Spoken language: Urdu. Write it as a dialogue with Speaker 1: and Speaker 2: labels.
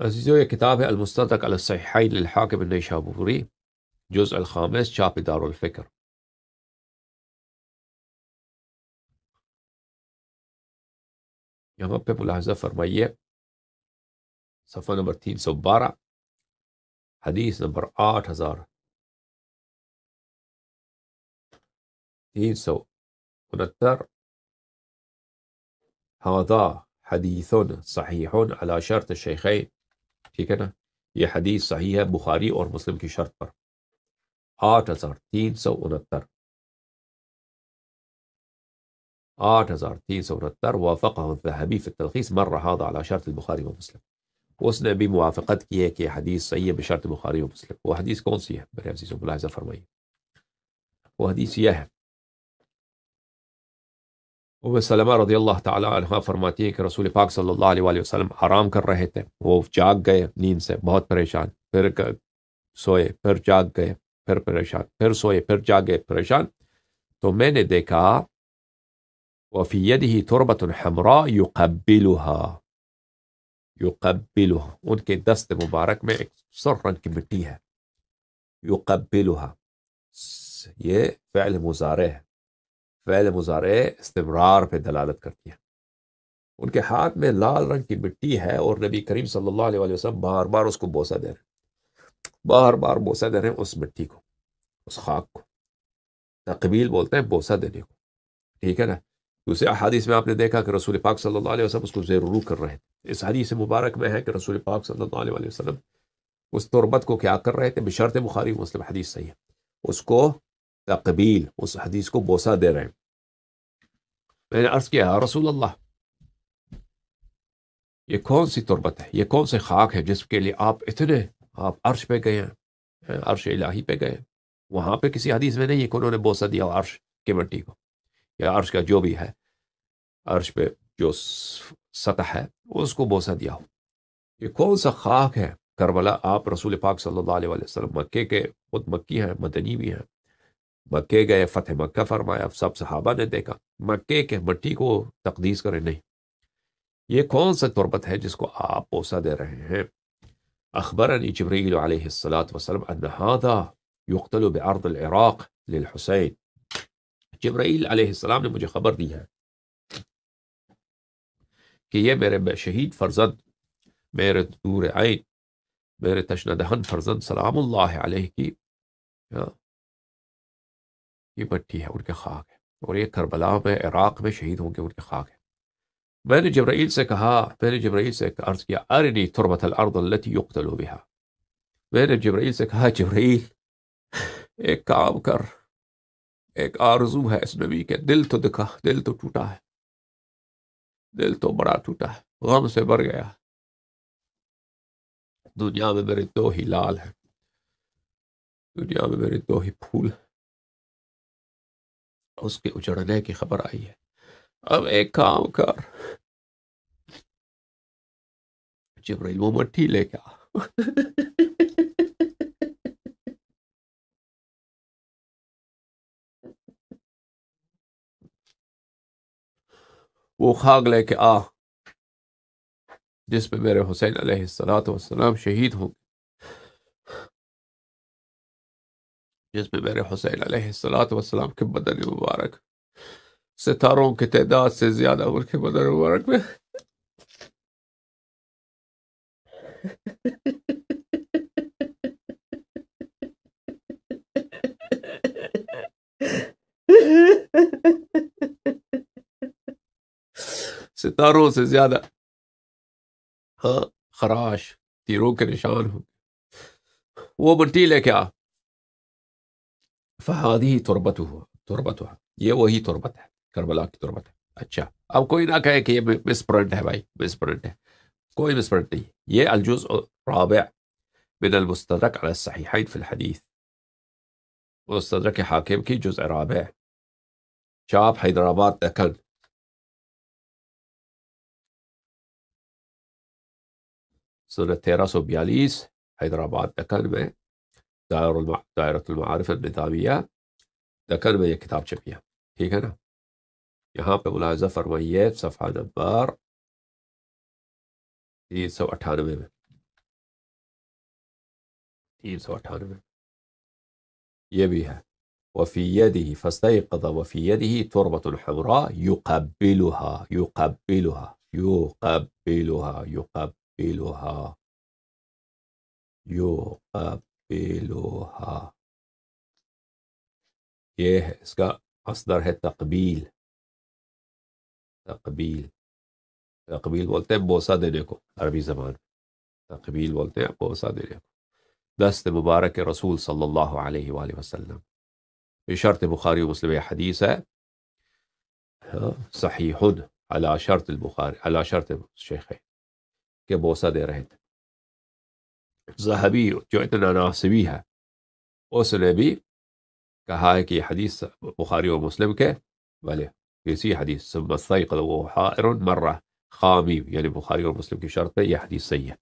Speaker 1: عزيزي كتابه المستدرك على الصحيحين للحاكم النيشابوري جزء الخامس شاب دار الفكر यहाँ पे मुलाहजा فرمية सफ़ा نمبر तीन सौ बारह हदीस नंबर आठ हज़ार तीन सौ
Speaker 2: هذا حديث صحيح على شرط الشيخين ٹھیک ہے نا یہ حدیث صحیح ہے بخاری اور مسلم کی شرط پر آٹھ ہزار تین سو انہتر آٹھ ہزار تین سو انہتر وافقہ الذہبی فی التلخیص مر رہا دا علی شرط البخاری و مسلم اس نے بھی موافقت کی ہے کہ حدیث صحیح ہے بشرط بخاری و مسلم وہ حدیث کون سی ہے میرے عزیز و ملاحظہ وہ حدیث یہ ہے ام سلمہ رضی اللہ تعالیٰ عنہ فرماتی کہ رسول پاک صلی اللہ علیہ وسلم آرام کر رہے تھے وہ جاگ گئے نیند سے بہت پریشان پھر سوئے پھر جاگ گئے پھر پریشان پھر سوئے پھر جاگ گئے پریشان تو میں نے دیکھا وہ فید ہی تھربتن ہمراہ یو قبیلہ یو ان کے دست مبارک میں ایک سر رنگ کی مٹی ہے یو یہ فعل مزارے ہے فیل مزار استمرار پہ دلالت کرتی ہے ان کے ہاتھ میں لال رنگ کی مٹی ہے اور نبی کریم صلی اللہ علیہ وسلم بار بار اس کو بوسہ دے رہے ہیں بار بار بوسہ دے رہے ہیں اس مٹی کو اس خاک کو تقبیل بولتے ہیں بوسہ دینے کو ٹھیک ہے نا دوسرے احادیث میں آپ نے دیکھا کہ رسول پاک صلی اللہ علیہ وسلم اس کو زیر رو کر رہے ہیں اس حدیث مبارک میں ہے کہ رسول پاک صلی اللہ علیہ وسلم اس تربت کو کیا کر رہے تھے بشرط بخاری حدیث صحیح ہے اس کو قبیل اس حدیث کو بوسہ دے رہے ہیں میں نے عرض کیا رسول اللہ یہ کون سی تربت ہے یہ کون سے خاک ہے جس کے لیے آپ اتنے آپ عرش پہ گئے ہیں عرش الہی پہ گئے ہیں وہاں پہ کسی حدیث میں نہیں کہ انہوں نے بوسہ دیا عرش کی مٹی کو یا عرش کا جو بھی ہے عرش پہ جو سطح ہے اس کو بوسہ دیا ہو یہ کون سا خاک ہے کربلا آپ رسول پاک صلی اللہ علیہ وسلم مکے کے خود مکی ہیں مدنی بھی ہیں مکے گئے فتح مکہ فرمایا سب صحابہ نے دیکھا مکے کے مٹی کو تقدیس کرے نہیں یہ کون سا تربت ہے جس کو آپ پوسا دے رہے ہیں بعرض العراق علیقسین جبرائیل علیہ السلام نے مجھے خبر دی ہے کہ یہ میرے شہید فرزند میرے دور عین میرے تشنہ دہن فرزند سلام اللہ علیہ کی ہاں، یہ بٹی ہے ان کے خاک ہے اور یہ کربلا میں عراق میں شہید ہوں گے ان کے خاک ہے میں نے جبرائیل سے کہا میں نے جبرائیل سے عرض کیا ارے تھر بتل ارد التی میں نے جبرائیل سے کہا جبرائیل ایک کام کر ایک آرزو ہے اس نبی کے دل تو دکھا دل تو ٹوٹا ہے
Speaker 1: دل تو بڑا ٹوٹا ہے غم سے بھر گیا دنیا میں میرے دو ہی لال ہیں دنیا میں میرے دو ہی پھول ہیں اس کے اجڑنے کی خبر آئی ہے اب ایک کام کر جبرائیل وہ مٹھی لے کے وہ خاک لے کے آ جس پہ میرے حسین علیہ السلام
Speaker 2: والسلام شہید ہوں گے جس میں میرے حسین علیہ السلاۃ وسلام کے بدن مبارک ستاروں کی تعداد سے زیادہ ان کے بدن مبارک میں ستاروں سے زیادہ ہاں خراش تیروں کے نشان ہوں گے وہ مٹیل ہے کیا فهذه تربته تربتها يا وهي تربتها كربلاء تربتها اچھا اب کوئی نہ کہے کہ یہ مس ہے بھائی مس ہے کوئی مس نہیں یہ الجزء الرابع من المستدرك على الصحيحين في الحديث مستدرك حاكم کی جزء رابع شاب حیدرآباد دکل سورة 1342 حیدرآباد دکل میں دائرة دائرة المعارف النظامیہ ذكر میں كتاب کتاب چھپی انا يهاب ہے نا یہاں پہ
Speaker 1: نمبر تین سو اٹھانوے میں تین سو اٹھانوے
Speaker 2: وفي يده فاستيقظ وفي يده تربة حمراء يقبلها يقبلها يقبلها يقبلها
Speaker 1: يقبلها یہ ہے اس کا مصدر ہے تقبیل
Speaker 2: تقبیل تقبیل بولتے ہیں بوسہ دینے کو عربی زبان تقبیل بولتے ہیں بوسہ دینے کو دست مبارک رسول صلی اللہ علیہ وآلہ وسلم بے شرط بخاری و مسلم حدیث ہے ہاں، صحیح ہد شرط البخاری البار شرط شیخ کے بوسہ دے رہے تھے ذهبي جوتنا ناسبيها وسنبي كهاي كي حديث بخاري ومسلم كه بله في سي حديث ثم استيقظ وهو حائر مرة خامي يعني بخاري ومسلم كي شرطه يا حديث سيئ